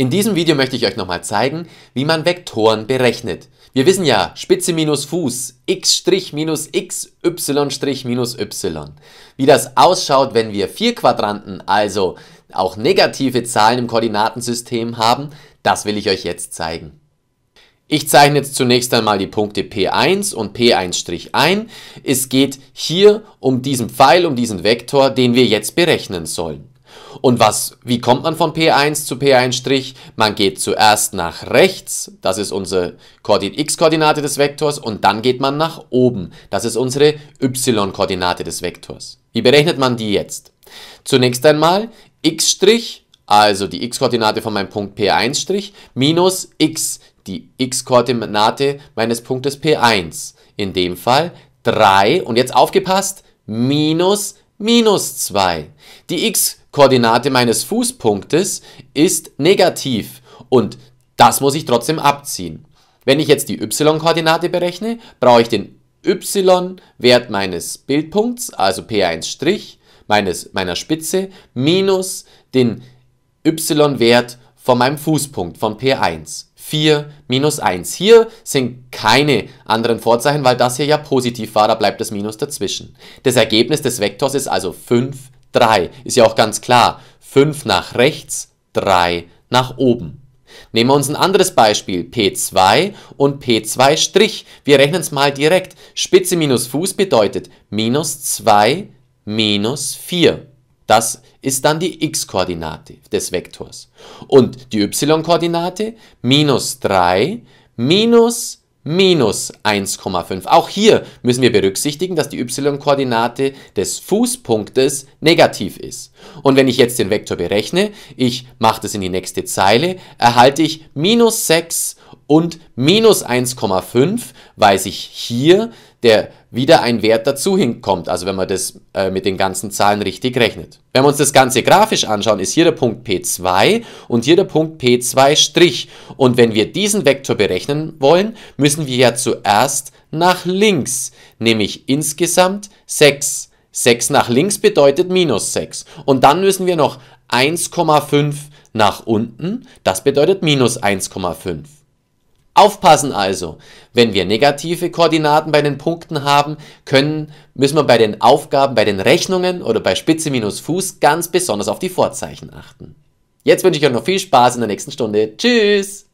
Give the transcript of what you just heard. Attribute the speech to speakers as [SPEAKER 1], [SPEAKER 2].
[SPEAKER 1] In diesem Video möchte ich euch nochmal zeigen, wie man Vektoren berechnet. Wir wissen ja, Spitze minus Fuß, x' minus x, y' minus y. Wie das ausschaut, wenn wir vier Quadranten, also auch negative Zahlen im Koordinatensystem haben, das will ich euch jetzt zeigen. Ich zeichne jetzt zunächst einmal die Punkte P1 und P1' ein. Es geht hier um diesen Pfeil, um diesen Vektor, den wir jetzt berechnen sollen. Und was, wie kommt man von P1 zu P1'? Man geht zuerst nach rechts, das ist unsere x-Koordinate des Vektors, und dann geht man nach oben, das ist unsere y-Koordinate des Vektors. Wie berechnet man die jetzt? Zunächst einmal x', also die x-Koordinate von meinem Punkt P1', minus x, die x-Koordinate meines Punktes P1. In dem Fall 3, und jetzt aufgepasst, minus minus 2. Die x koordinate Koordinate meines Fußpunktes ist negativ und das muss ich trotzdem abziehen. Wenn ich jetzt die y-Koordinate berechne, brauche ich den y-Wert meines Bildpunkts, also P1' meines, meiner Spitze, minus den y-Wert von meinem Fußpunkt, von P1. 4 minus 1. Hier sind keine anderen Vorzeichen, weil das hier ja positiv war, da bleibt das Minus dazwischen. Das Ergebnis des Vektors ist also 5 3. Ist ja auch ganz klar. 5 nach rechts, 3 nach oben. Nehmen wir uns ein anderes Beispiel, P2 und P2'. Wir rechnen es mal direkt. Spitze minus Fuß bedeutet minus 2 minus 4. Das ist dann die x-Koordinate des Vektors. Und die y-Koordinate minus 3 minus 4 minus 1,5. Auch hier müssen wir berücksichtigen, dass die y-Koordinate des Fußpunktes negativ ist. Und wenn ich jetzt den Vektor berechne, ich mache das in die nächste Zeile, erhalte ich minus 6 und minus 1,5 weiß ich hier, der wieder ein Wert dazu hinkommt, also wenn man das äh, mit den ganzen Zahlen richtig rechnet. Wenn wir uns das Ganze grafisch anschauen, ist hier der Punkt P2 und hier der Punkt P2'. Und wenn wir diesen Vektor berechnen wollen, müssen wir ja zuerst nach links, nämlich insgesamt 6. 6 nach links bedeutet minus 6. Und dann müssen wir noch 1,5 nach unten, das bedeutet minus 1,5. Aufpassen also, wenn wir negative Koordinaten bei den Punkten haben, können, müssen wir bei den Aufgaben, bei den Rechnungen oder bei Spitze minus Fuß ganz besonders auf die Vorzeichen achten. Jetzt wünsche ich euch noch viel Spaß in der nächsten Stunde. Tschüss!